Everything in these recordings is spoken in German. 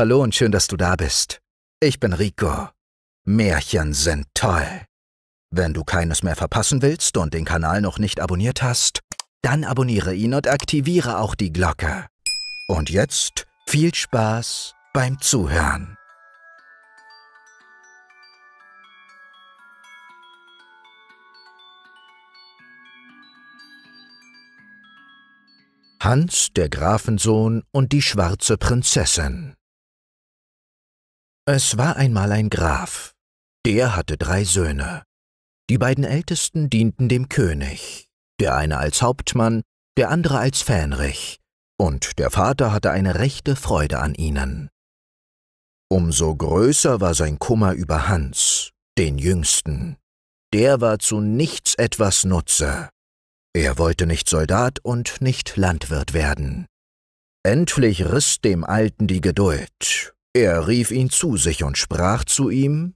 Hallo und schön, dass du da bist. Ich bin Rico. Märchen sind toll. Wenn du keines mehr verpassen willst und den Kanal noch nicht abonniert hast, dann abonniere ihn und aktiviere auch die Glocke. Und jetzt viel Spaß beim Zuhören. Hans, der Grafensohn und die schwarze Prinzessin es war einmal ein Graf. Der hatte drei Söhne. Die beiden Ältesten dienten dem König, der eine als Hauptmann, der andere als Fähnrich, und der Vater hatte eine rechte Freude an ihnen. Umso größer war sein Kummer über Hans, den Jüngsten. Der war zu nichts etwas Nutze. Er wollte nicht Soldat und nicht Landwirt werden. Endlich riss dem Alten die Geduld, er rief ihn zu sich und sprach zu ihm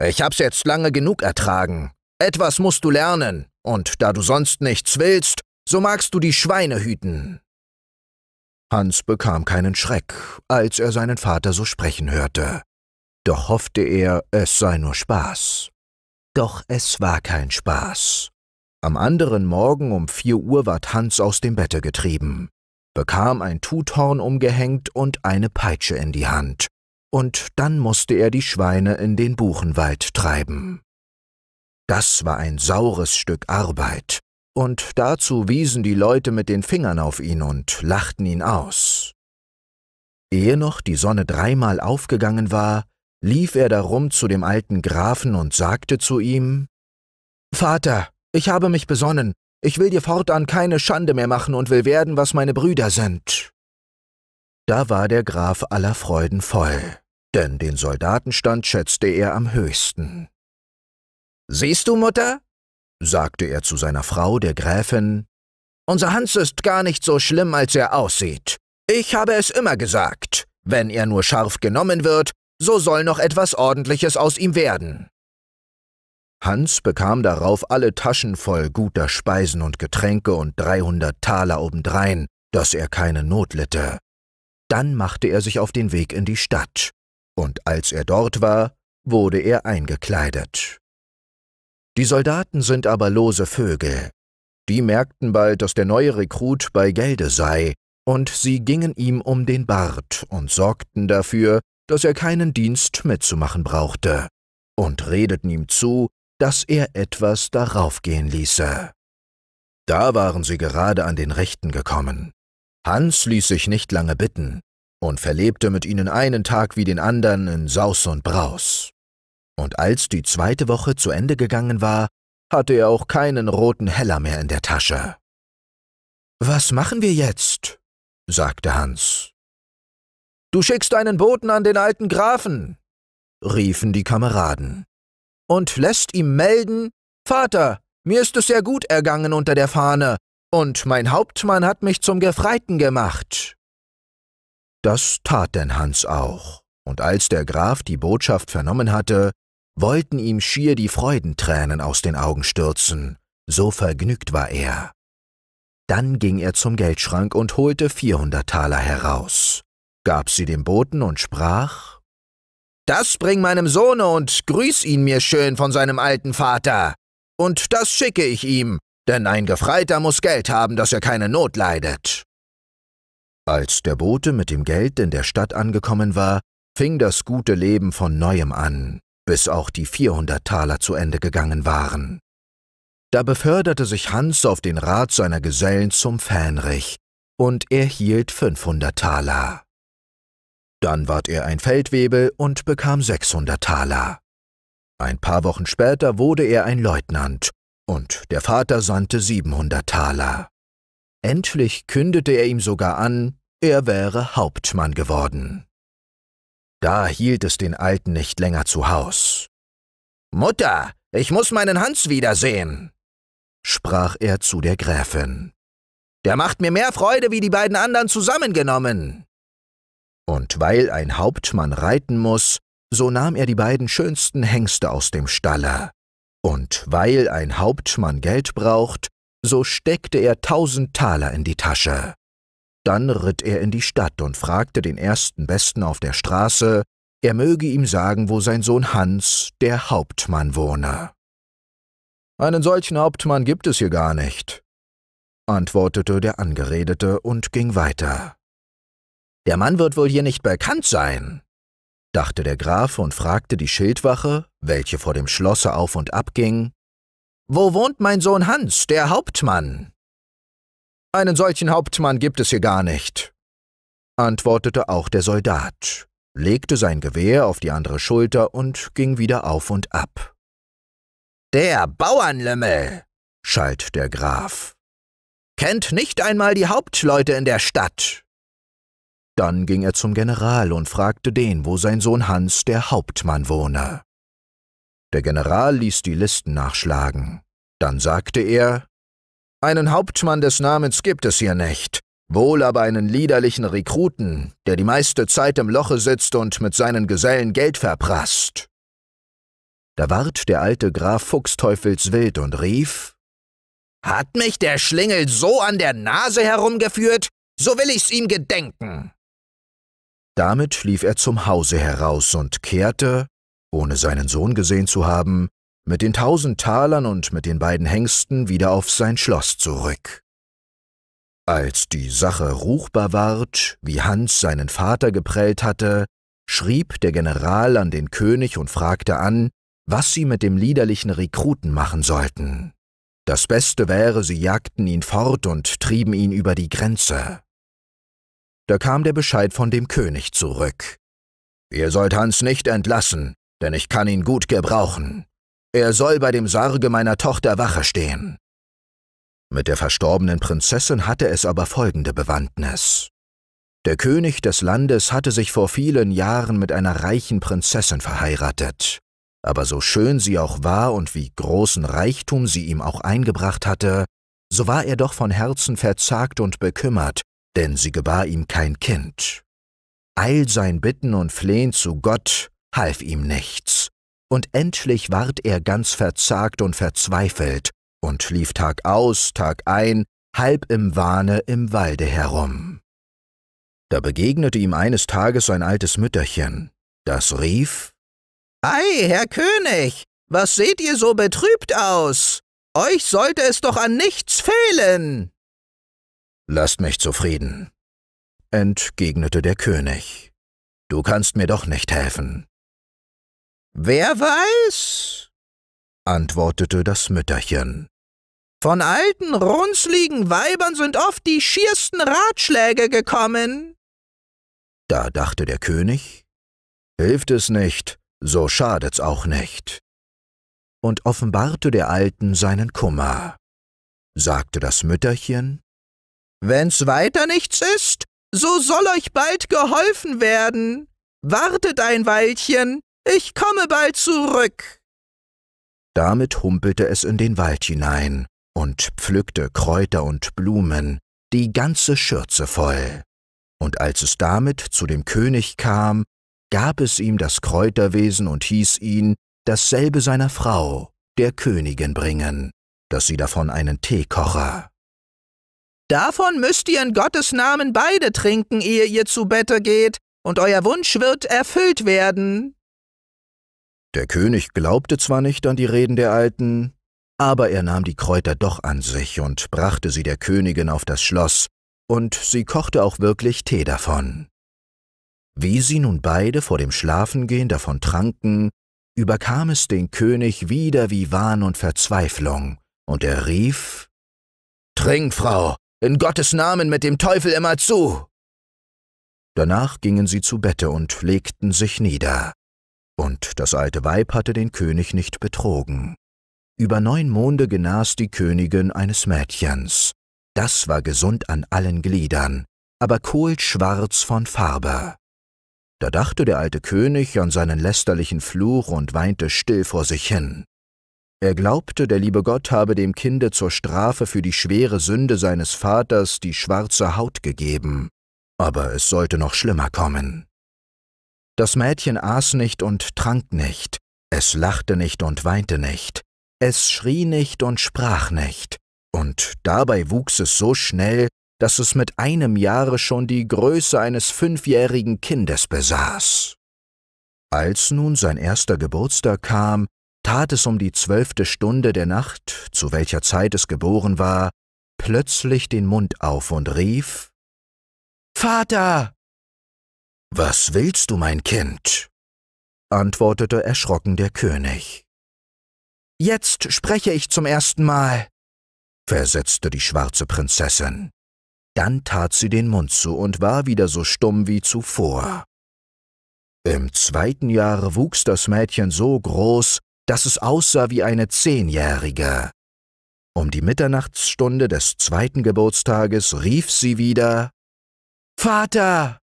Ich hab's jetzt lange genug ertragen. Etwas musst du lernen, und da du sonst nichts willst, so magst du die Schweine hüten. Hans bekam keinen Schreck, als er seinen Vater so sprechen hörte. Doch hoffte er, es sei nur Spaß. Doch es war kein Spaß. Am anderen Morgen um vier Uhr ward Hans aus dem Bette getrieben bekam ein Tuthorn umgehängt und eine Peitsche in die Hand, und dann musste er die Schweine in den Buchenwald treiben. Das war ein saures Stück Arbeit, und dazu wiesen die Leute mit den Fingern auf ihn und lachten ihn aus. Ehe noch die Sonne dreimal aufgegangen war, lief er darum zu dem alten Grafen und sagte zu ihm Vater, ich habe mich besonnen, ich will dir fortan keine Schande mehr machen und will werden, was meine Brüder sind. Da war der Graf aller Freuden voll, denn den Soldatenstand schätzte er am höchsten. Siehst du, Mutter? sagte er zu seiner Frau, der Gräfin, unser Hans ist gar nicht so schlimm, als er aussieht. Ich habe es immer gesagt, wenn er nur scharf genommen wird, so soll noch etwas Ordentliches aus ihm werden. Hans bekam darauf alle Taschen voll guter Speisen und Getränke und 300 Taler obendrein, dass er keine Not litte. Dann machte er sich auf den Weg in die Stadt, und als er dort war, wurde er eingekleidet. Die Soldaten sind aber lose Vögel. Die merkten bald, dass der neue Rekrut bei Gelde sei, und sie gingen ihm um den Bart und sorgten dafür, dass er keinen Dienst mitzumachen brauchte, und redeten ihm zu, dass er etwas darauf gehen ließe. Da waren sie gerade an den Rechten gekommen. Hans ließ sich nicht lange bitten und verlebte mit ihnen einen Tag wie den anderen in Saus und Braus. Und als die zweite Woche zu Ende gegangen war, hatte er auch keinen roten Heller mehr in der Tasche. Was machen wir jetzt? sagte Hans. Du schickst einen Boten an den alten Grafen, riefen die Kameraden und lässt ihm melden, Vater, mir ist es sehr gut ergangen unter der Fahne, und mein Hauptmann hat mich zum Gefreiten gemacht. Das tat denn Hans auch, und als der Graf die Botschaft vernommen hatte, wollten ihm schier die Freudentränen aus den Augen stürzen, so vergnügt war er. Dann ging er zum Geldschrank und holte vierhundert Taler heraus, gab sie dem Boten und sprach das bring meinem Sohne und grüß ihn mir schön von seinem alten Vater. Und das schicke ich ihm, denn ein Gefreiter muss Geld haben, dass er keine Not leidet. Als der Bote mit dem Geld in der Stadt angekommen war, fing das gute Leben von neuem an, bis auch die vierhundert Taler zu Ende gegangen waren. Da beförderte sich Hans auf den Rat seiner Gesellen zum Fähnrich, und er hielt 500 Taler. Dann ward er ein Feldwebel und bekam 600 Taler. Ein paar Wochen später wurde er ein Leutnant, und der Vater sandte 700 Taler. Endlich kündete er ihm sogar an, er wäre Hauptmann geworden. Da hielt es den Alten nicht länger zu Haus. Mutter, ich muss meinen Hans wiedersehen, sprach er zu der Gräfin. Der macht mir mehr Freude wie die beiden anderen zusammengenommen. Und weil ein Hauptmann reiten muß, so nahm er die beiden schönsten Hengste aus dem Stalle. Und weil ein Hauptmann Geld braucht, so steckte er tausend Taler in die Tasche. Dann ritt er in die Stadt und fragte den ersten Besten auf der Straße, er möge ihm sagen, wo sein Sohn Hans, der Hauptmann, wohne. Einen solchen Hauptmann gibt es hier gar nicht, antwortete der Angeredete und ging weiter. Der Mann wird wohl hier nicht bekannt sein, dachte der Graf und fragte die Schildwache, welche vor dem Schlosse auf und ab ging, Wo wohnt mein Sohn Hans, der Hauptmann? Einen solchen Hauptmann gibt es hier gar nicht, antwortete auch der Soldat, legte sein Gewehr auf die andere Schulter und ging wieder auf und ab. Der Bauernlümmel, schalt der Graf, kennt nicht einmal die Hauptleute in der Stadt. Dann ging er zum General und fragte den, wo sein Sohn Hans, der Hauptmann, wohne. Der General ließ die Listen nachschlagen. Dann sagte er, Einen Hauptmann des Namens gibt es hier nicht, wohl aber einen liederlichen Rekruten, der die meiste Zeit im Loche sitzt und mit seinen Gesellen Geld verprasst. Da ward der alte Graf Fuchsteufelswild und rief, Hat mich der Schlingel so an der Nase herumgeführt, so will ich's ihm gedenken. Damit lief er zum Hause heraus und kehrte, ohne seinen Sohn gesehen zu haben, mit den tausend Talern und mit den beiden Hengsten wieder auf sein Schloss zurück. Als die Sache ruchbar ward, wie Hans seinen Vater geprellt hatte, schrieb der General an den König und fragte an, was sie mit dem liederlichen Rekruten machen sollten. Das Beste wäre, sie jagten ihn fort und trieben ihn über die Grenze da kam der Bescheid von dem König zurück. Ihr sollt Hans nicht entlassen, denn ich kann ihn gut gebrauchen. Er soll bei dem Sarge meiner Tochter Wache stehen. Mit der verstorbenen Prinzessin hatte es aber folgende Bewandtnis. Der König des Landes hatte sich vor vielen Jahren mit einer reichen Prinzessin verheiratet, aber so schön sie auch war und wie großen Reichtum sie ihm auch eingebracht hatte, so war er doch von Herzen verzagt und bekümmert denn sie gebar ihm kein Kind. All sein Bitten und Flehen zu Gott half ihm nichts, und endlich ward er ganz verzagt und verzweifelt und lief Tag aus, Tag ein, halb im Wahne im Walde herum. Da begegnete ihm eines Tages ein altes Mütterchen, das rief Ei, Herr König, was seht ihr so betrübt aus? Euch sollte es doch an nichts fehlen. Lasst mich zufrieden, entgegnete der König. Du kannst mir doch nicht helfen. Wer weiß, antwortete das Mütterchen. Von alten, runzligen Weibern sind oft die schiersten Ratschläge gekommen. Da dachte der König, hilft es nicht, so schadet's auch nicht. Und offenbarte der Alten seinen Kummer, sagte das Mütterchen, Wenn's weiter nichts ist, so soll euch bald geholfen werden. Wartet ein Weilchen, ich komme bald zurück. Damit humpelte es in den Wald hinein und pflückte Kräuter und Blumen, die ganze Schürze voll. Und als es damit zu dem König kam, gab es ihm das Kräuterwesen und hieß ihn, dasselbe seiner Frau, der Königin, bringen, dass sie davon einen Tee kocher. Davon müsst ihr in Gottes Namen beide trinken, ehe ihr zu Bette geht, und euer Wunsch wird erfüllt werden. Der König glaubte zwar nicht an die Reden der Alten, aber er nahm die Kräuter doch an sich und brachte sie der Königin auf das Schloss, und sie kochte auch wirklich Tee davon. Wie sie nun beide vor dem Schlafengehen davon tranken, überkam es den König wieder wie Wahn und Verzweiflung, und er rief Trink, Frau, in Gottes Namen mit dem Teufel immer zu! Danach gingen sie zu Bette und legten sich nieder. Und das alte Weib hatte den König nicht betrogen. Über neun Monde genas die Königin eines Mädchens. Das war gesund an allen Gliedern, aber kohlschwarz von Farbe. Da dachte der alte König an seinen lästerlichen Fluch und weinte still vor sich hin. Er glaubte, der liebe Gott habe dem Kinde zur Strafe für die schwere Sünde seines Vaters die schwarze Haut gegeben, aber es sollte noch schlimmer kommen. Das Mädchen aß nicht und trank nicht, es lachte nicht und weinte nicht, es schrie nicht und sprach nicht, und dabei wuchs es so schnell, dass es mit einem Jahre schon die Größe eines fünfjährigen Kindes besaß. Als nun sein erster Geburtstag kam, tat es um die zwölfte Stunde der Nacht, zu welcher Zeit es geboren war, plötzlich den Mund auf und rief Vater. Was willst du, mein Kind? antwortete erschrocken der König. Jetzt spreche ich zum ersten Mal, versetzte die schwarze Prinzessin. Dann tat sie den Mund zu und war wieder so stumm wie zuvor. Im zweiten Jahre wuchs das Mädchen so groß, dass es aussah wie eine Zehnjährige. Um die Mitternachtsstunde des zweiten Geburtstages rief sie wieder Vater.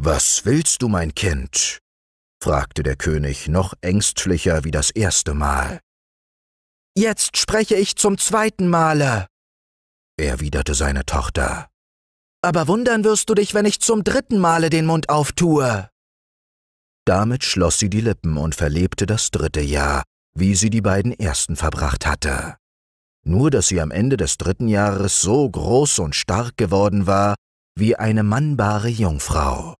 Was willst du, mein Kind? fragte der König noch ängstlicher wie das erste Mal. Jetzt spreche ich zum zweiten Male, erwiderte seine Tochter. Aber wundern wirst du dich, wenn ich zum dritten Male den Mund auftue. Damit schloss sie die Lippen und verlebte das dritte Jahr, wie sie die beiden ersten verbracht hatte. Nur dass sie am Ende des dritten Jahres so groß und stark geworden war wie eine mannbare Jungfrau.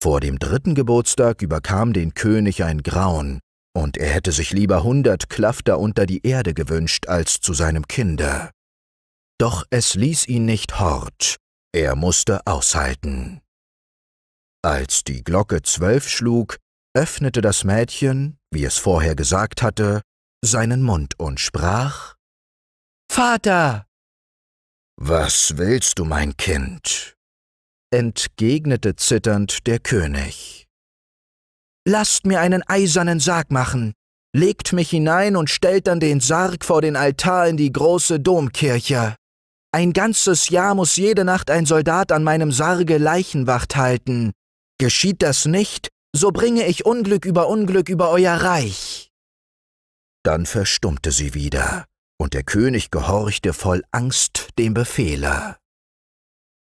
Vor dem dritten Geburtstag überkam den König ein Grauen, und er hätte sich lieber hundert Klafter unter die Erde gewünscht als zu seinem Kinde. Doch es ließ ihn nicht hort, er musste aushalten. Als die Glocke zwölf schlug, öffnete das Mädchen, wie es vorher gesagt hatte, seinen Mund und sprach Vater. Was willst du, mein Kind? entgegnete zitternd der König. Lasst mir einen eisernen Sarg machen, legt mich hinein und stellt dann den Sarg vor den Altar in die große Domkirche. Ein ganzes Jahr muß jede Nacht ein Soldat an meinem Sarge Leichenwacht halten, Geschieht das nicht, so bringe ich Unglück über Unglück über euer Reich. Dann verstummte sie wieder, und der König gehorchte voll Angst dem Befehler.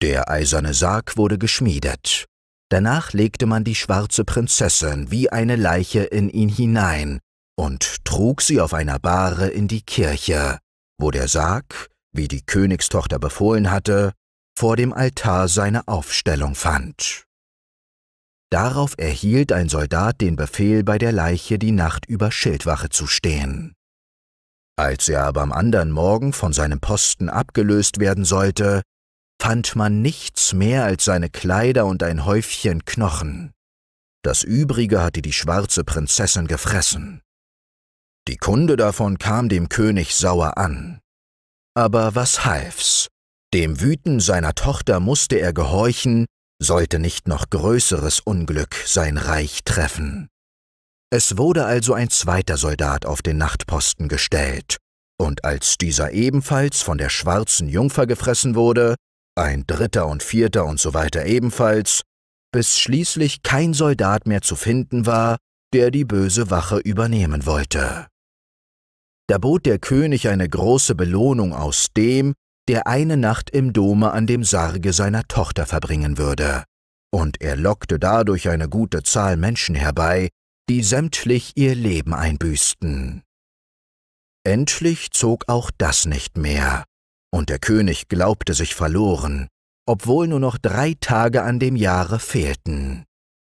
Der eiserne Sarg wurde geschmiedet. Danach legte man die schwarze Prinzessin wie eine Leiche in ihn hinein und trug sie auf einer Bahre in die Kirche, wo der Sarg, wie die Königstochter befohlen hatte, vor dem Altar seine Aufstellung fand. Darauf erhielt ein Soldat den Befehl, bei der Leiche die Nacht über Schildwache zu stehen. Als er aber am anderen Morgen von seinem Posten abgelöst werden sollte, fand man nichts mehr als seine Kleider und ein Häufchen Knochen. Das übrige hatte die schwarze Prinzessin gefressen. Die Kunde davon kam dem König sauer an. Aber was half's? Dem Wüten seiner Tochter musste er gehorchen sollte nicht noch größeres Unglück sein Reich treffen. Es wurde also ein zweiter Soldat auf den Nachtposten gestellt, und als dieser ebenfalls von der schwarzen Jungfer gefressen wurde, ein dritter und vierter und so weiter ebenfalls, bis schließlich kein Soldat mehr zu finden war, der die böse Wache übernehmen wollte. Da bot der König eine große Belohnung aus dem, der eine Nacht im Dome an dem Sarge seiner Tochter verbringen würde, und er lockte dadurch eine gute Zahl Menschen herbei, die sämtlich ihr Leben einbüßten. Endlich zog auch das nicht mehr, und der König glaubte sich verloren, obwohl nur noch drei Tage an dem Jahre fehlten.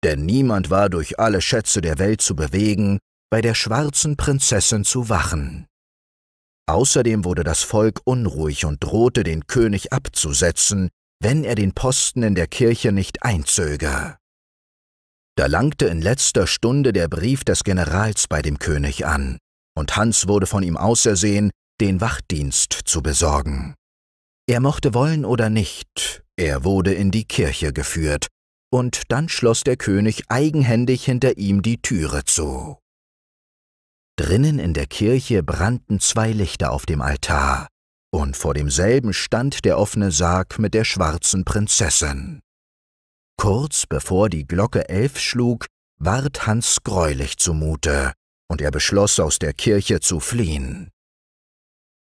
Denn niemand war durch alle Schätze der Welt zu bewegen, bei der schwarzen Prinzessin zu wachen. Außerdem wurde das Volk unruhig und drohte den König abzusetzen, wenn er den Posten in der Kirche nicht einzöge. Da langte in letzter Stunde der Brief des Generals bei dem König an, und Hans wurde von ihm ausersehen, den Wachdienst zu besorgen. Er mochte wollen oder nicht, er wurde in die Kirche geführt, und dann schloss der König eigenhändig hinter ihm die Türe zu. Drinnen in der Kirche brannten zwei Lichter auf dem Altar, und vor demselben stand der offene Sarg mit der schwarzen Prinzessin. Kurz bevor die Glocke elf schlug, ward Hans greulich zumute, und er beschloss, aus der Kirche zu fliehen.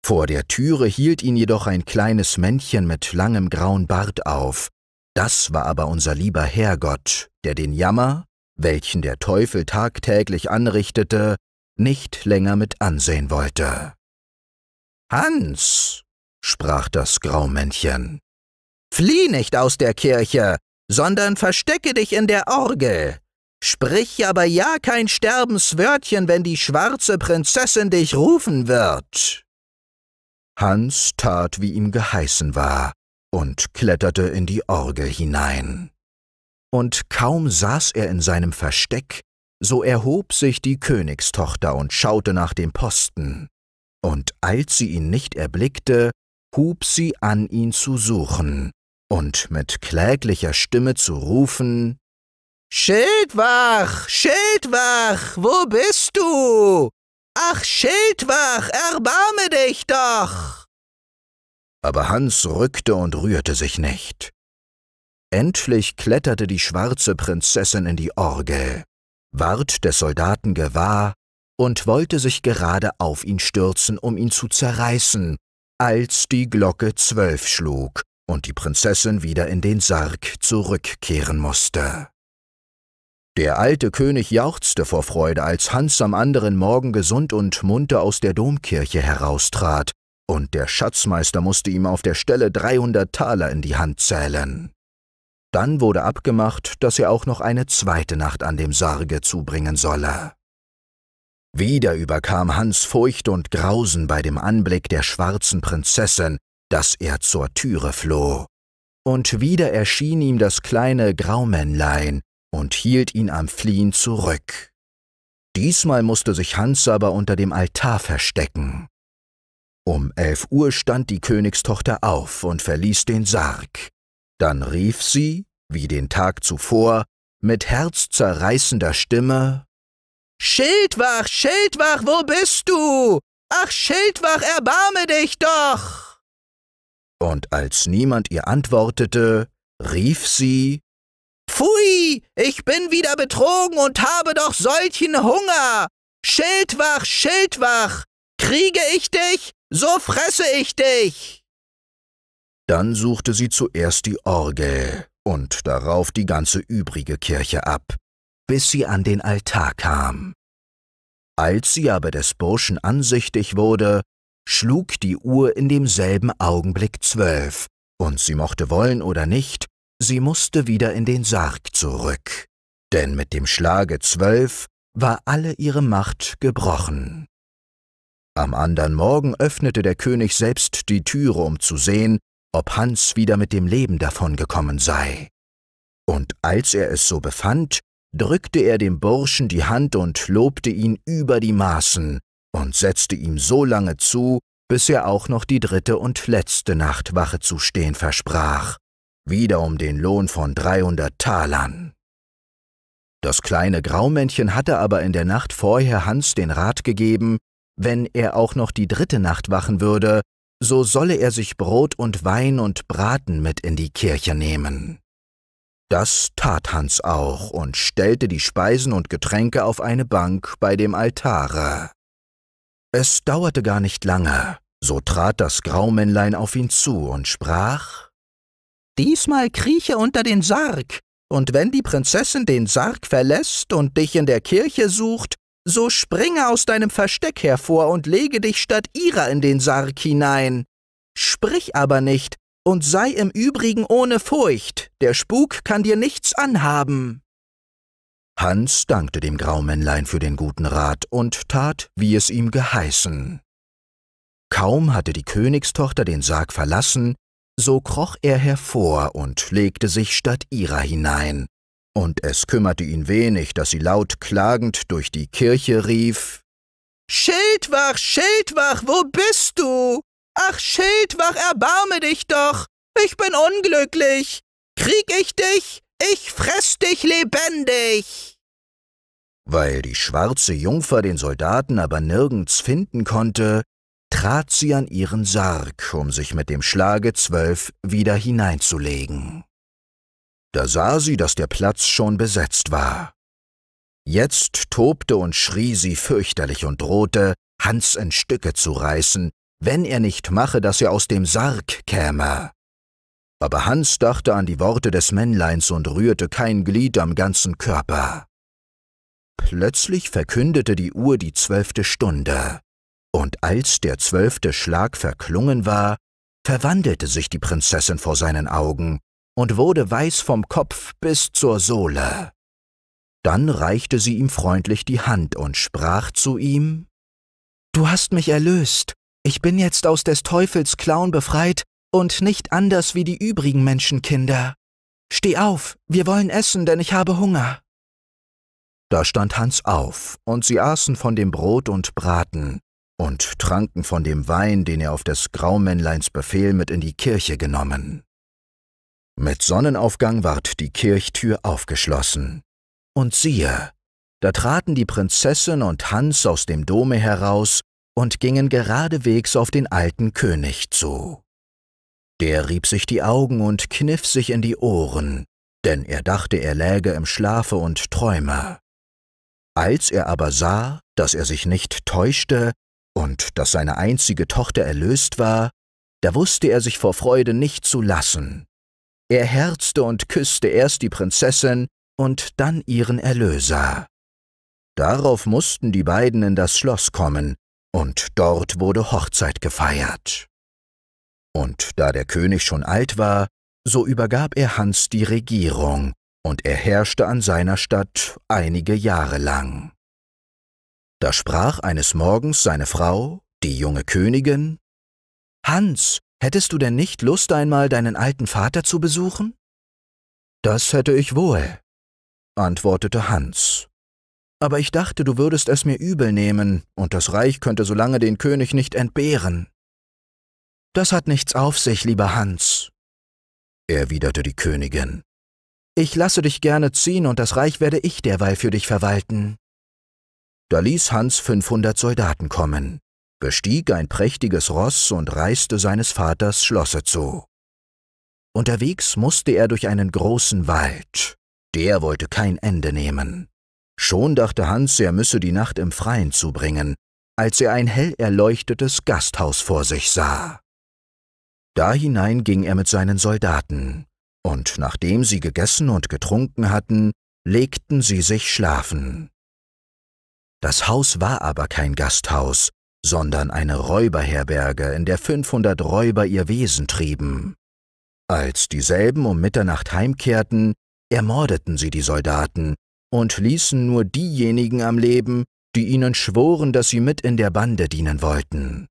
Vor der Türe hielt ihn jedoch ein kleines Männchen mit langem grauen Bart auf, das war aber unser lieber Herrgott, der den Jammer, welchen der Teufel tagtäglich anrichtete, nicht länger mit ansehen wollte. Hans, sprach das Graumännchen, flieh nicht aus der Kirche, sondern verstecke dich in der Orgel. Sprich aber ja kein Sterbenswörtchen, wenn die schwarze Prinzessin dich rufen wird. Hans tat, wie ihm geheißen war, und kletterte in die Orgel hinein. Und kaum saß er in seinem Versteck, so erhob sich die Königstochter und schaute nach dem Posten, und als sie ihn nicht erblickte, hub sie an, ihn zu suchen und mit kläglicher Stimme zu rufen Schildwach, Schildwach, wo bist du? Ach, Schildwach, erbarme dich doch. Aber Hans rückte und rührte sich nicht. Endlich kletterte die schwarze Prinzessin in die Orgel ward des Soldaten gewahr und wollte sich gerade auf ihn stürzen, um ihn zu zerreißen, als die Glocke zwölf schlug und die Prinzessin wieder in den Sarg zurückkehren musste. Der alte König jauchzte vor Freude, als Hans am anderen Morgen gesund und munter aus der Domkirche heraustrat, und der Schatzmeister musste ihm auf der Stelle dreihundert Taler in die Hand zählen. Dann wurde abgemacht, dass er auch noch eine zweite Nacht an dem Sarge zubringen solle. Wieder überkam Hans Furcht und Grausen bei dem Anblick der schwarzen Prinzessin, dass er zur Türe floh. Und wieder erschien ihm das kleine Graumännlein und hielt ihn am Fliehen zurück. Diesmal musste sich Hans aber unter dem Altar verstecken. Um elf Uhr stand die Königstochter auf und verließ den Sarg. Dann rief sie wie den Tag zuvor, mit herzzerreißender Stimme Schildwach, Schildwach, wo bist du? Ach, Schildwach, erbarme dich doch! Und als niemand ihr antwortete, rief sie Pfui, ich bin wieder betrogen und habe doch solchen Hunger. Schildwach, Schildwach, kriege ich dich, so fresse ich dich. Dann suchte sie zuerst die Orgel und darauf die ganze übrige Kirche ab, bis sie an den Altar kam. Als sie aber des Burschen ansichtig wurde, schlug die Uhr in demselben Augenblick zwölf, und sie mochte wollen oder nicht, sie musste wieder in den Sarg zurück, denn mit dem Schlage zwölf war alle ihre Macht gebrochen. Am andern Morgen öffnete der König selbst die Türe, um zu sehen, ob Hans wieder mit dem Leben davongekommen sei. Und als er es so befand, drückte er dem Burschen die Hand und lobte ihn über die Maßen und setzte ihm so lange zu, bis er auch noch die dritte und letzte Nacht Wache zu stehen versprach, wieder um den Lohn von 300 Talern. Das kleine Graumännchen hatte aber in der Nacht vorher Hans den Rat gegeben, wenn er auch noch die dritte Nacht wachen würde, so solle er sich Brot und Wein und Braten mit in die Kirche nehmen. Das tat Hans auch und stellte die Speisen und Getränke auf eine Bank bei dem Altare. Es dauerte gar nicht lange, so trat das Graumännlein auf ihn zu und sprach Diesmal krieche unter den Sarg, und wenn die Prinzessin den Sarg verlässt und dich in der Kirche sucht, so springe aus deinem Versteck hervor und lege dich statt ihrer in den Sarg hinein. Sprich aber nicht und sei im übrigen ohne Furcht, der Spuk kann dir nichts anhaben. Hans dankte dem Graumännlein für den guten Rat und tat, wie es ihm geheißen. Kaum hatte die Königstochter den Sarg verlassen, so kroch er hervor und legte sich statt ihrer hinein und es kümmerte ihn wenig, dass sie laut klagend durch die Kirche rief Schildwach, Schildwach, wo bist du? Ach, Schildwach, erbarme dich doch. Ich bin unglücklich. Krieg ich dich? Ich fress dich lebendig. Weil die schwarze Jungfer den Soldaten aber nirgends finden konnte, trat sie an ihren Sarg, um sich mit dem Schlage zwölf wieder hineinzulegen. Da sah sie, dass der Platz schon besetzt war. Jetzt tobte und schrie sie fürchterlich und drohte, Hans in Stücke zu reißen, wenn er nicht mache, dass er aus dem Sarg käme. Aber Hans dachte an die Worte des Männleins und rührte kein Glied am ganzen Körper. Plötzlich verkündete die Uhr die zwölfte Stunde, und als der zwölfte Schlag verklungen war, verwandelte sich die Prinzessin vor seinen Augen, und wurde weiß vom Kopf bis zur Sohle. Dann reichte sie ihm freundlich die Hand und sprach zu ihm Du hast mich erlöst, ich bin jetzt aus des Teufels Klauen befreit und nicht anders wie die übrigen Menschenkinder. Steh auf, wir wollen essen, denn ich habe Hunger. Da stand Hans auf, und sie aßen von dem Brot und Braten, und tranken von dem Wein, den er auf des Graumännleins Befehl mit in die Kirche genommen. Mit Sonnenaufgang ward die Kirchtür aufgeschlossen. Und siehe, da traten die Prinzessin und Hans aus dem Dome heraus und gingen geradewegs auf den alten König zu. Der rieb sich die Augen und kniff sich in die Ohren, denn er dachte, er läge im Schlafe und träume. Als er aber sah, dass er sich nicht täuschte und dass seine einzige Tochter erlöst war, da wusste er sich vor Freude nicht zu lassen er herzte und küsste erst die Prinzessin und dann ihren Erlöser. Darauf mussten die beiden in das Schloss kommen, und dort wurde Hochzeit gefeiert. Und da der König schon alt war, so übergab er Hans die Regierung, und er herrschte an seiner Stadt einige Jahre lang. Da sprach eines Morgens seine Frau, die junge Königin, Hans, Hättest du denn nicht Lust einmal deinen alten Vater zu besuchen? Das hätte ich wohl, antwortete Hans. Aber ich dachte, du würdest es mir übel nehmen, und das Reich könnte so lange den König nicht entbehren. Das hat nichts auf sich, lieber Hans, erwiderte die Königin. Ich lasse dich gerne ziehen, und das Reich werde ich derweil für dich verwalten. Da ließ Hans fünfhundert Soldaten kommen bestieg ein prächtiges Ross und reiste seines Vaters Schlosse zu. Unterwegs musste er durch einen großen Wald. Der wollte kein Ende nehmen. Schon dachte Hans, er müsse die Nacht im Freien zubringen, als er ein hell erleuchtetes Gasthaus vor sich sah. Da hinein ging er mit seinen Soldaten, und nachdem sie gegessen und getrunken hatten, legten sie sich schlafen. Das Haus war aber kein Gasthaus, sondern eine Räuberherberge, in der 500 Räuber ihr Wesen trieben. Als dieselben um Mitternacht heimkehrten, ermordeten sie die Soldaten und ließen nur diejenigen am Leben, die ihnen schworen, dass sie mit in der Bande dienen wollten.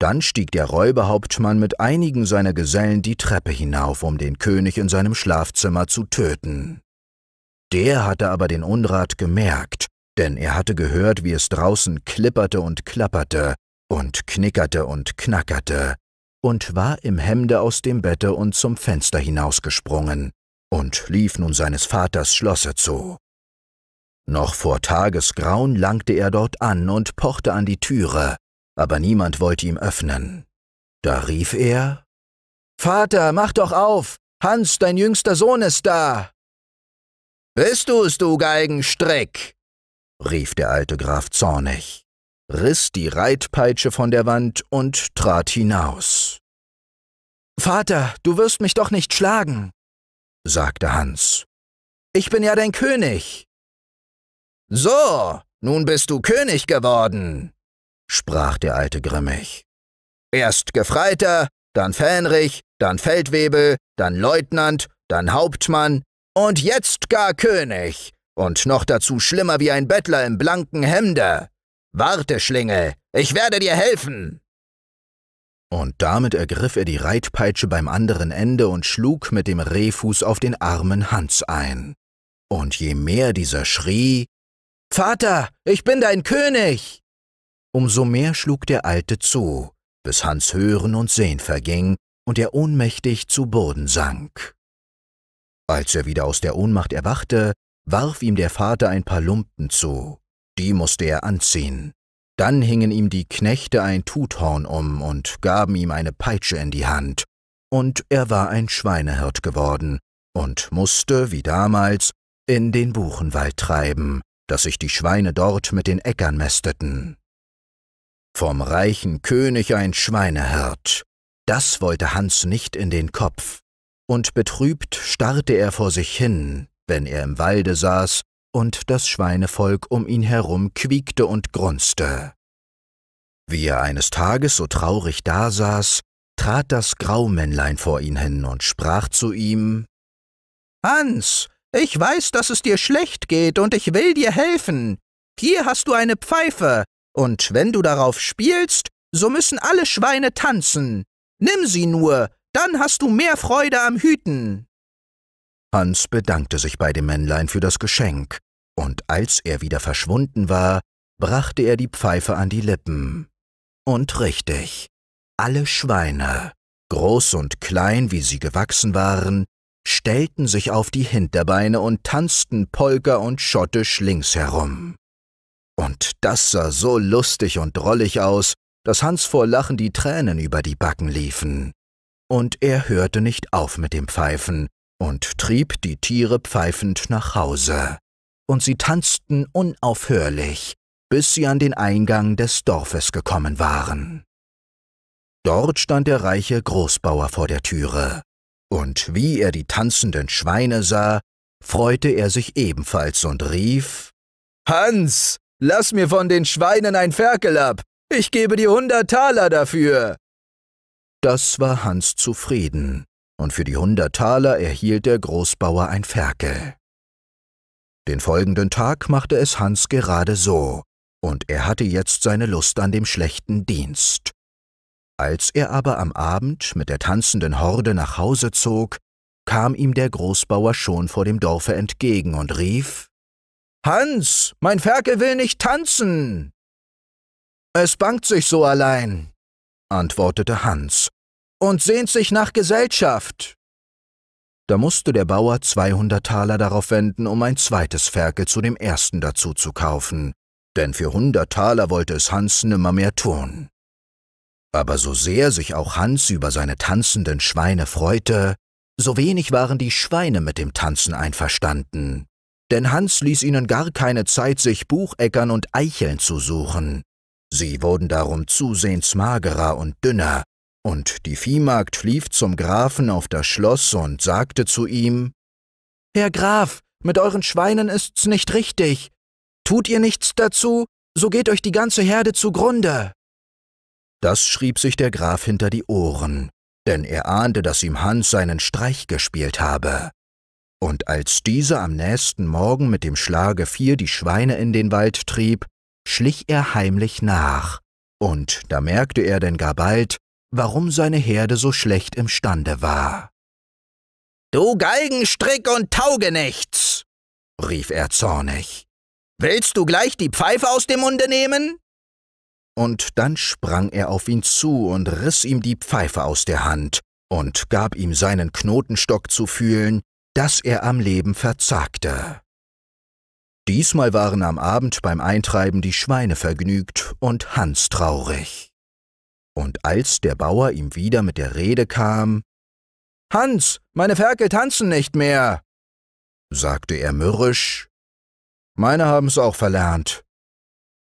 Dann stieg der Räuberhauptmann mit einigen seiner Gesellen die Treppe hinauf, um den König in seinem Schlafzimmer zu töten. Der hatte aber den Unrat gemerkt denn er hatte gehört, wie es draußen klipperte und klapperte und knickerte und knackerte, und war im Hemde aus dem Bette und zum Fenster hinausgesprungen und lief nun seines Vaters Schlosse zu. Noch vor Tagesgrauen langte er dort an und pochte an die Türe, aber niemand wollte ihm öffnen. Da rief er Vater, mach doch auf! Hans, dein jüngster Sohn ist da! Bist du's, du Geigenstrick? rief der alte Graf zornig, riss die Reitpeitsche von der Wand und trat hinaus. Vater, du wirst mich doch nicht schlagen, sagte Hans. Ich bin ja dein König. So, nun bist du König geworden, sprach der Alte grimmig. Erst Gefreiter, dann Fähnrich, dann Feldwebel, dann Leutnant, dann Hauptmann und jetzt gar König. Und noch dazu schlimmer wie ein Bettler im blanken Hemde. Warte, Schlingel, ich werde dir helfen! Und damit ergriff er die Reitpeitsche beim anderen Ende und schlug mit dem Rehfuß auf den armen Hans ein. Und je mehr dieser schrie, Vater, ich bin dein König, umso mehr schlug der Alte zu, bis Hans Hören und Sehen verging und er ohnmächtig zu Boden sank. Als er wieder aus der Ohnmacht erwachte, warf ihm der Vater ein paar Lumpen zu, die musste er anziehen. Dann hingen ihm die Knechte ein Tuthorn um und gaben ihm eine Peitsche in die Hand, und er war ein Schweinehirt geworden und musste, wie damals, in den Buchenwald treiben, dass sich die Schweine dort mit den Äckern mästeten. Vom reichen König ein Schweinehirt, das wollte Hans nicht in den Kopf, und betrübt starrte er vor sich hin, wenn er im Walde saß und das Schweinevolk um ihn herum quiekte und grunzte. Wie er eines Tages so traurig dasaß, trat das Graumännlein vor ihn hin und sprach zu ihm Hans, ich weiß, dass es dir schlecht geht, und ich will dir helfen. Hier hast du eine Pfeife, und wenn du darauf spielst, so müssen alle Schweine tanzen. Nimm sie nur, dann hast du mehr Freude am Hüten. Hans bedankte sich bei dem Männlein für das Geschenk, und als er wieder verschwunden war, brachte er die Pfeife an die Lippen. Und richtig, alle Schweine, groß und klein wie sie gewachsen waren, stellten sich auf die Hinterbeine und tanzten Polka und Schottisch links herum. Und das sah so lustig und drollig aus, dass Hans vor Lachen die Tränen über die Backen liefen. Und er hörte nicht auf mit dem Pfeifen, und trieb die Tiere pfeifend nach Hause. Und sie tanzten unaufhörlich, bis sie an den Eingang des Dorfes gekommen waren. Dort stand der reiche Großbauer vor der Türe, und wie er die tanzenden Schweine sah, freute er sich ebenfalls und rief Hans, lass mir von den Schweinen ein Ferkel ab, ich gebe dir hundert Taler dafür. Das war Hans zufrieden, und für die hundert Taler erhielt der Großbauer ein Ferkel. Den folgenden Tag machte es Hans gerade so, und er hatte jetzt seine Lust an dem schlechten Dienst. Als er aber am Abend mit der tanzenden Horde nach Hause zog, kam ihm der Großbauer schon vor dem Dorfe entgegen und rief Hans, mein Ferkel will nicht tanzen. Es bangt sich so allein, antwortete Hans und sehnt sich nach Gesellschaft. Da musste der Bauer 200 Taler darauf wenden, um ein zweites Ferkel zu dem ersten dazu zu kaufen, denn für 100 Taler wollte es Hans nimmer mehr tun. Aber so sehr sich auch Hans über seine tanzenden Schweine freute, so wenig waren die Schweine mit dem Tanzen einverstanden, denn Hans ließ ihnen gar keine Zeit, sich Bucheckern und Eicheln zu suchen. Sie wurden darum zusehends magerer und dünner und die Viehmagd lief zum Grafen auf das Schloss und sagte zu ihm, Herr Graf, mit euren Schweinen ist's nicht richtig. Tut ihr nichts dazu, so geht euch die ganze Herde zugrunde. Das schrieb sich der Graf hinter die Ohren, denn er ahnte, dass ihm Hans seinen Streich gespielt habe. Und als dieser am nächsten Morgen mit dem Schlage vier die Schweine in den Wald trieb, schlich er heimlich nach, und da merkte er denn gar bald, warum seine Herde so schlecht imstande war. Du Galgenstrick und Taugenichts! rief er zornig. Willst du gleich die Pfeife aus dem Munde nehmen? Und dann sprang er auf ihn zu und riss ihm die Pfeife aus der Hand und gab ihm seinen Knotenstock zu fühlen, dass er am Leben verzagte. Diesmal waren am Abend beim Eintreiben die Schweine vergnügt und Hans traurig. Und als der Bauer ihm wieder mit der Rede kam, Hans, meine Ferkel tanzen nicht mehr, sagte er mürrisch, meine haben's auch verlernt,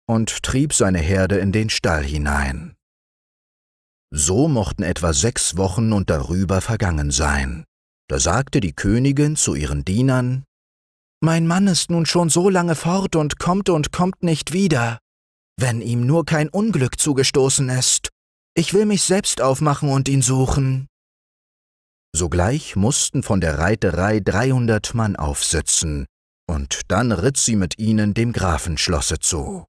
und trieb seine Herde in den Stall hinein. So mochten etwa sechs Wochen und darüber vergangen sein. Da sagte die Königin zu ihren Dienern, Mein Mann ist nun schon so lange fort und kommt und kommt nicht wieder. Wenn ihm nur kein Unglück zugestoßen ist, ich will mich selbst aufmachen und ihn suchen. Sogleich mussten von der Reiterei dreihundert Mann aufsitzen, und dann ritt sie mit ihnen dem Grafenschlosse zu.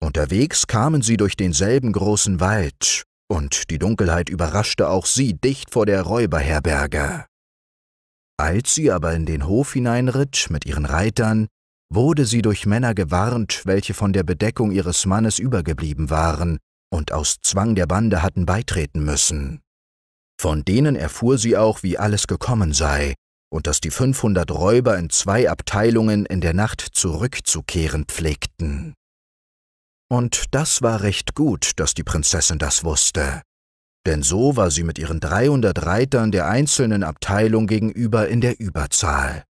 Unterwegs kamen sie durch denselben großen Wald, und die Dunkelheit überraschte auch sie dicht vor der Räuberherberge. Als sie aber in den Hof hineinritt mit ihren Reitern, wurde sie durch Männer gewarnt, welche von der Bedeckung ihres Mannes übergeblieben waren und aus Zwang der Bande hatten beitreten müssen. Von denen erfuhr sie auch, wie alles gekommen sei und dass die 500 Räuber in zwei Abteilungen in der Nacht zurückzukehren pflegten. Und das war recht gut, dass die Prinzessin das wusste, denn so war sie mit ihren 300 Reitern der einzelnen Abteilung gegenüber in der Überzahl.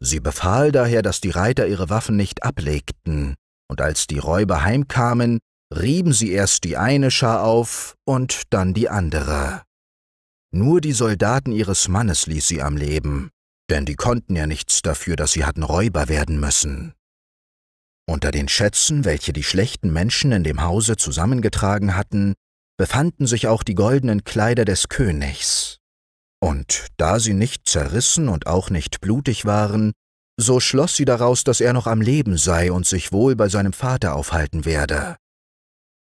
Sie befahl daher, dass die Reiter ihre Waffen nicht ablegten, und als die Räuber heimkamen, rieben sie erst die eine Schar auf und dann die andere. Nur die Soldaten ihres Mannes ließ sie am Leben, denn die konnten ja nichts dafür, dass sie hatten Räuber werden müssen. Unter den Schätzen, welche die schlechten Menschen in dem Hause zusammengetragen hatten, befanden sich auch die goldenen Kleider des Königs. Und da sie nicht zerrissen und auch nicht blutig waren, so schloss sie daraus, dass er noch am Leben sei und sich wohl bei seinem Vater aufhalten werde.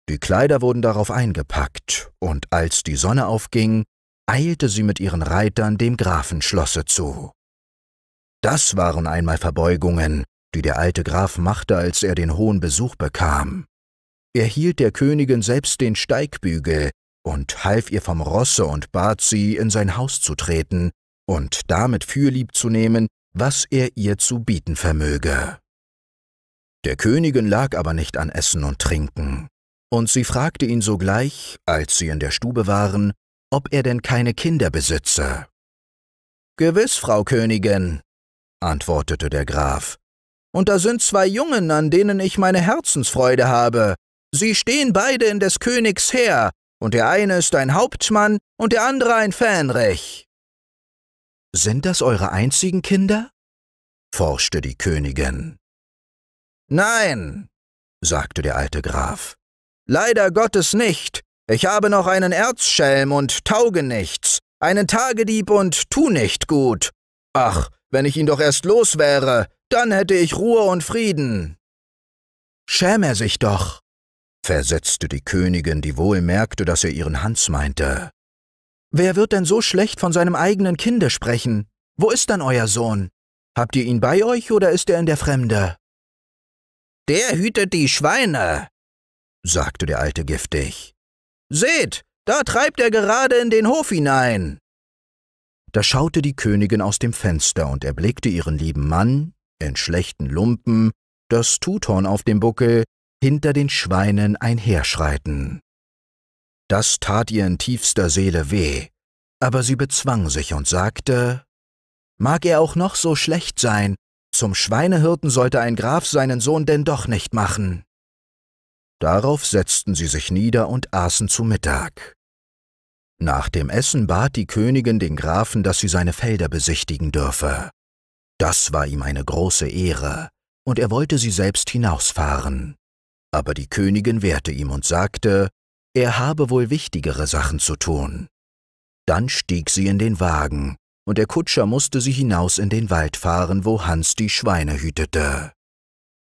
Die Kleider wurden darauf eingepackt, und als die Sonne aufging, eilte sie mit ihren Reitern dem Grafenschlosse zu. Das waren einmal Verbeugungen, die der alte Graf machte, als er den hohen Besuch bekam. Er hielt der Königin selbst den Steigbügel und half ihr vom Rosse und bat sie, in sein Haus zu treten und damit fürlieb zu nehmen, was er ihr zu bieten vermöge. Der Königin lag aber nicht an Essen und Trinken und sie fragte ihn sogleich, als sie in der Stube waren, ob er denn keine Kinder besitze. Gewiss, Frau Königin, antwortete der Graf, und da sind zwei Jungen, an denen ich meine Herzensfreude habe. Sie stehen beide in des Königs Heer, und der eine ist ein Hauptmann und der andere ein Fähnrich. Sind das eure einzigen Kinder? forschte die Königin. Nein, sagte der alte Graf. Leider Gottes nicht. Ich habe noch einen Erzschelm und Taugenichts, einen Tagedieb und tu nicht gut. Ach, wenn ich ihn doch erst los wäre, dann hätte ich Ruhe und Frieden. Schäm er sich doch, versetzte die Königin, die wohl merkte, dass er ihren Hans meinte. Wer wird denn so schlecht von seinem eigenen Kinde sprechen? Wo ist dann euer Sohn? Habt ihr ihn bei euch oder ist er in der Fremde? Der hütet die Schweine, sagte der Alte giftig. Seht, da treibt er gerade in den Hof hinein. Da schaute die Königin aus dem Fenster und erblickte ihren lieben Mann, in schlechten Lumpen, das Tuthorn auf dem Buckel, hinter den Schweinen einherschreiten. Das tat ihr in tiefster Seele weh, aber sie bezwang sich und sagte, Mag er auch noch so schlecht sein, zum Schweinehirten sollte ein Graf seinen Sohn denn doch nicht machen. Darauf setzten sie sich nieder und aßen zu Mittag. Nach dem Essen bat die Königin den Grafen, dass sie seine Felder besichtigen dürfe. Das war ihm eine große Ehre, und er wollte sie selbst hinausfahren. Aber die Königin wehrte ihm und sagte, er habe wohl wichtigere Sachen zu tun. Dann stieg sie in den Wagen, und der Kutscher musste sie hinaus in den Wald fahren, wo Hans die Schweine hütete.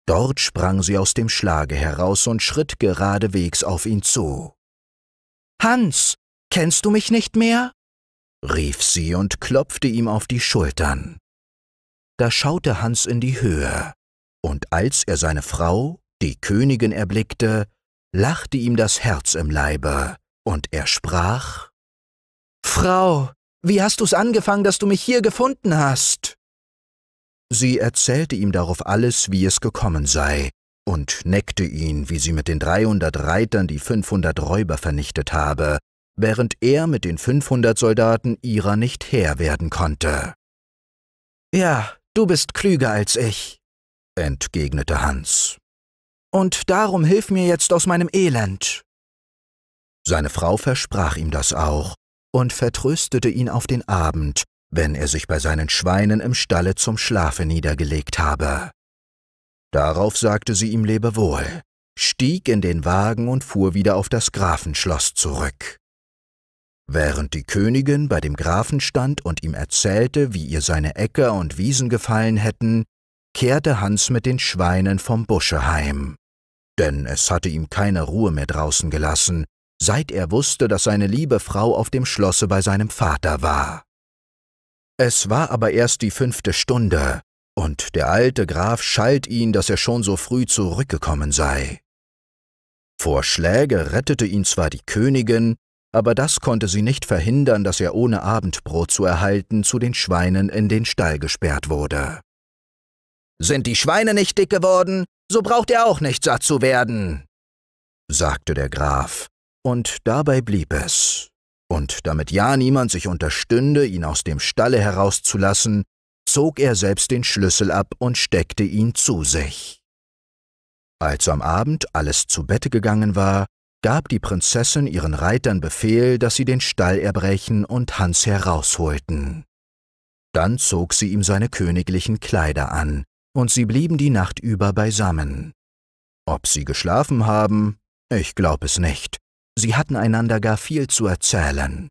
Dort sprang sie aus dem Schlage heraus und schritt geradewegs auf ihn zu. Hans, kennst du mich nicht mehr? rief sie und klopfte ihm auf die Schultern. Da schaute Hans in die Höhe, und als er seine Frau, die Königin, erblickte, lachte ihm das Herz im Leibe, und er sprach Frau, wie hast du's angefangen, dass du mich hier gefunden hast? Sie erzählte ihm darauf alles, wie es gekommen sei, und neckte ihn, wie sie mit den 300 Reitern die 500 Räuber vernichtet habe, während er mit den 500 Soldaten ihrer nicht Herr werden konnte. Ja, du bist klüger als ich, entgegnete Hans. Und darum hilf mir jetzt aus meinem Elend. Seine Frau versprach ihm das auch und vertröstete ihn auf den Abend, wenn er sich bei seinen Schweinen im Stalle zum Schlafe niedergelegt habe. Darauf sagte sie ihm Lebewohl, stieg in den Wagen und fuhr wieder auf das Grafenschloss zurück. Während die Königin bei dem Grafen stand und ihm erzählte, wie ihr seine Äcker und Wiesen gefallen hätten, kehrte Hans mit den Schweinen vom Busche heim. Denn es hatte ihm keine Ruhe mehr draußen gelassen, seit er wusste, dass seine liebe Frau auf dem Schlosse bei seinem Vater war. Es war aber erst die fünfte Stunde, und der alte Graf schalt ihn, dass er schon so früh zurückgekommen sei. Vor Schläge rettete ihn zwar die Königin, aber das konnte sie nicht verhindern, dass er ohne Abendbrot zu erhalten zu den Schweinen in den Stall gesperrt wurde. Sind die Schweine nicht dick geworden, so braucht er auch nicht satt zu werden, sagte der Graf, und dabei blieb es. Und damit ja niemand sich unterstünde, ihn aus dem Stalle herauszulassen, zog er selbst den Schlüssel ab und steckte ihn zu sich. Als am Abend alles zu Bette gegangen war, gab die Prinzessin ihren Reitern Befehl, dass sie den Stall erbrechen und Hans herausholten. Dann zog sie ihm seine königlichen Kleider an, und sie blieben die Nacht über beisammen. Ob sie geschlafen haben, ich glaub es nicht, Sie hatten einander gar viel zu erzählen.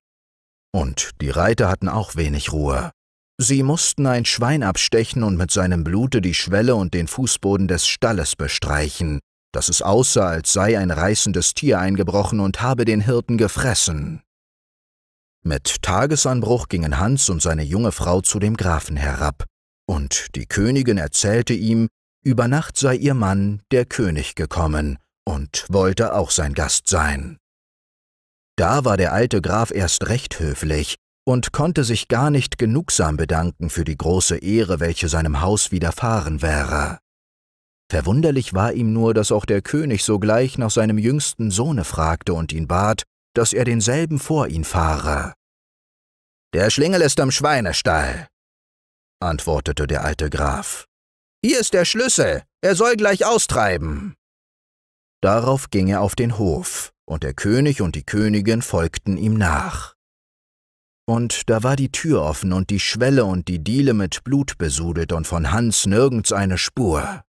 Und die Reiter hatten auch wenig Ruhe. Sie mussten ein Schwein abstechen und mit seinem Blute die Schwelle und den Fußboden des Stalles bestreichen, dass es aussah, als sei ein reißendes Tier eingebrochen und habe den Hirten gefressen. Mit Tagesanbruch gingen Hans und seine junge Frau zu dem Grafen herab, und die Königin erzählte ihm, über Nacht sei ihr Mann, der König, gekommen und wollte auch sein Gast sein. Da war der alte Graf erst recht höflich und konnte sich gar nicht genugsam bedanken für die große Ehre, welche seinem Haus widerfahren wäre. Verwunderlich war ihm nur, dass auch der König sogleich nach seinem jüngsten Sohne fragte und ihn bat, dass er denselben vor ihn fahre. Der Schlingel ist am Schweinestall, antwortete der alte Graf. Hier ist der Schlüssel, er soll gleich austreiben. Darauf ging er auf den Hof und der König und die Königin folgten ihm nach. Und da war die Tür offen und die Schwelle und die Diele mit Blut besudelt und von Hans nirgends eine Spur.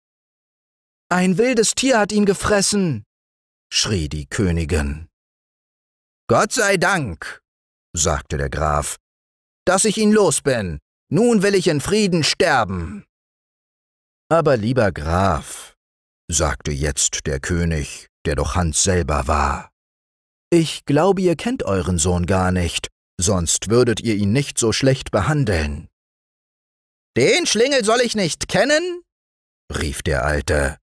Ein wildes Tier hat ihn gefressen, schrie die Königin. Gott sei Dank, sagte der Graf, dass ich ihn los bin. Nun will ich in Frieden sterben. Aber lieber Graf, sagte jetzt der König, der doch Hans selber war. Ich glaube, ihr kennt euren Sohn gar nicht, sonst würdet ihr ihn nicht so schlecht behandeln. Den Schlingel soll ich nicht kennen? rief der Alte.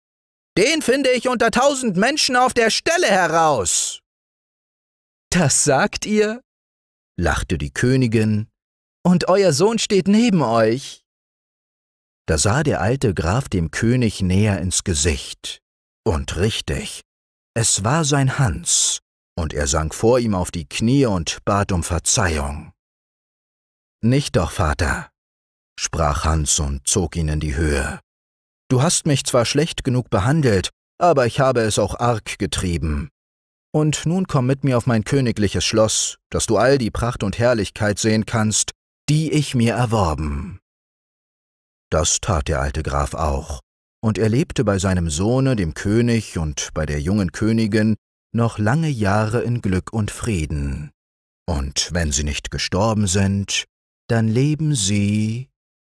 Den finde ich unter tausend Menschen auf der Stelle heraus. Das sagt ihr? lachte die Königin, und euer Sohn steht neben euch. Da sah der alte Graf dem König näher ins Gesicht. Und richtig, es war sein Hans, und er sank vor ihm auf die Knie und bat um Verzeihung. Nicht doch, Vater, sprach Hans und zog ihn in die Höhe. Du hast mich zwar schlecht genug behandelt, aber ich habe es auch arg getrieben. Und nun komm mit mir auf mein königliches Schloss, dass du all die Pracht und Herrlichkeit sehen kannst, die ich mir erworben. Das tat der alte Graf auch, und er lebte bei seinem Sohne, dem König, und bei der jungen Königin noch lange Jahre in Glück und Frieden. Und wenn sie nicht gestorben sind, dann leben sie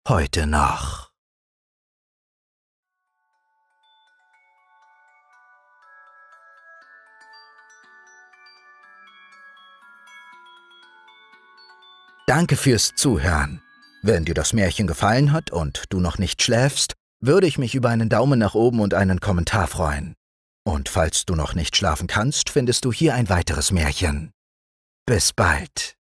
heute nach. Danke fürs Zuhören. Wenn dir das Märchen gefallen hat und du noch nicht schläfst, würde ich mich über einen Daumen nach oben und einen Kommentar freuen. Und falls du noch nicht schlafen kannst, findest du hier ein weiteres Märchen. Bis bald.